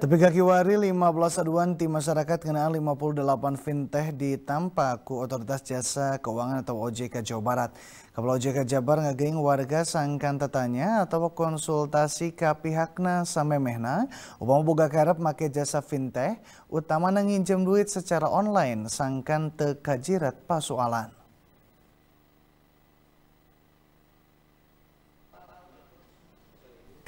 Tepi kaki Wari 15 aduan tim masyarakat kenaan 58 fintech di ku Otoritas Jasa Keuangan atau OJK Jawa Barat. Kepala OJK Jabar ngagering warga sangkan tetanya atau konsultasi ke pihakna mehna. upama buka karep make jasa fintech utama nginjem duit secara online sangkan tekajirat pasualan.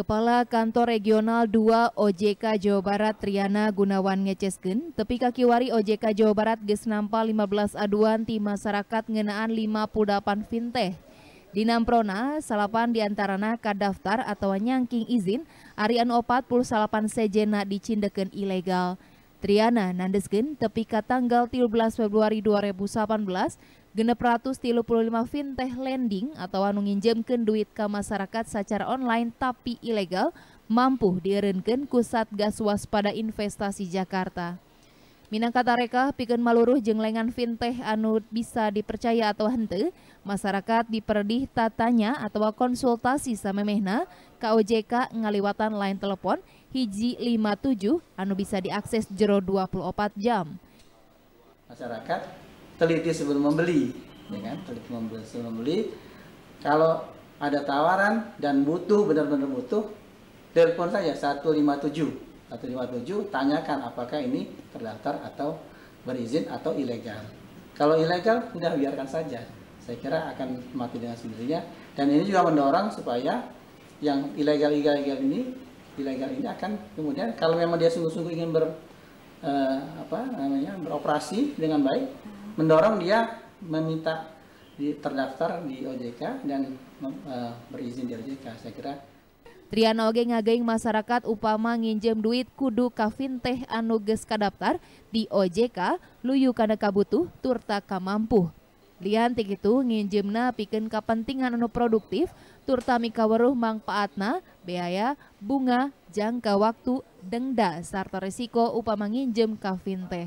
Kepala Kantor Regional 2 OJK Jawa Barat Triana Gunawan ngecesken, tepi kaki wari OJK Jawa Barat ges nampa 15 aduan di masyarakat ngenaan 58 finteh. Di Namprona, salapan diantarana kadaftar atau nyangking izin, arian opat puluh salapan sejena Cindeken ilegal. Triana nandesken tepi ka tanggal 13 Februari 2018 Genep ratus tilu puluh lima fintech lending atau anu nginjemkan duit ke masyarakat secara online tapi ilegal mampu dierenkeun ku Satgas Waspada Investasi Jakarta. Minangkata reka pikun maluruh jenglengan fintech anu bisa dipercaya atau hente masyarakat diperdih tatanya atau konsultasi sama mehna, KOJK ngaliwatan lain telepon hiji 57 anu bisa diakses jero 24 jam. Masyarakat teliti sebelum membeli, ya kan? Teliti sebelum membeli. Kalau ada tawaran dan butuh benar-benar butuh, telepon saja 157. 157 tanyakan apakah ini terdaftar atau berizin atau ilegal. Kalau ilegal sudah biarkan saja. Saya kira akan mati dengan sendirinya dan ini juga mendorong supaya yang ilegal ilegal ini ilegal ini akan kemudian kalau memang dia sungguh-sungguh ingin ber eh, apa namanya beroperasi dengan baik mendorong dia meminta di, terdaftar di OJK dan e, berizin di OJK saya kira Triana oge ngageng masyarakat upama nginjem duit kudu kafinteh anu geus kadaftar di OJK luyu kana kabutuh turta Lian tik itu nginjemna pikeun kapentingan anu produktif turta mikaweruh mangpaatna beaya bunga jangka waktu denda serta resiko upama nginjem kafinteh